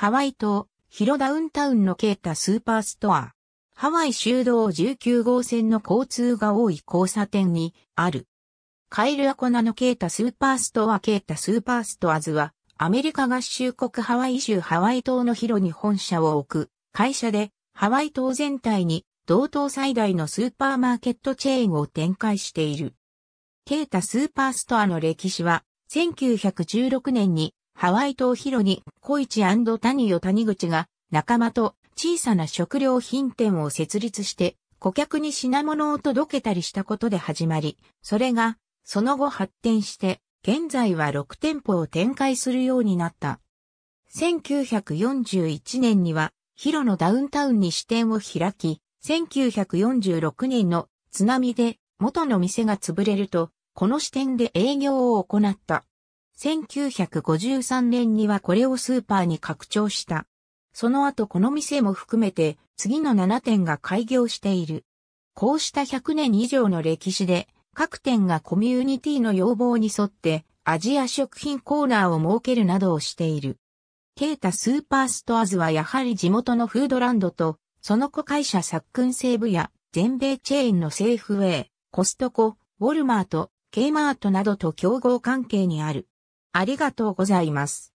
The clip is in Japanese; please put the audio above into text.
ハワイ島、広ダウンタウンのケータスーパーストア。ハワイ修道19号線の交通が多い交差点にある。カイルアコナのケータスーパーストアケータスーパーストアズは、アメリカ合衆国ハワイ州ハワイ島の広に本社を置く会社で、ハワイ島全体に同等最大のスーパーマーケットチェーンを展開している。ケータスーパーストアの歴史は、1916年にハワイ島ヒロに、小市谷よ谷口が、仲間と小さな食料品店を設立して、顧客に品物を届けたりしたことで始まり、それが、その後発展して、現在は6店舗を展開するようになった。1941年には、ヒロのダウンタウンに支店を開き、1946年の津波で元の店が潰れると、この支店で営業を行った。1953年にはこれをスーパーに拡張した。その後この店も含めて次の7店が開業している。こうした100年以上の歴史で各店がコミュニティの要望に沿ってアジア食品コーナーを設けるなどをしている。ケータスーパーストアズはやはり地元のフードランドとその子会社サックン西部や全米チェーンのセーフウェイ、コストコ、ウォルマート、ケイマートなどと競合関係にある。ありがとうございます。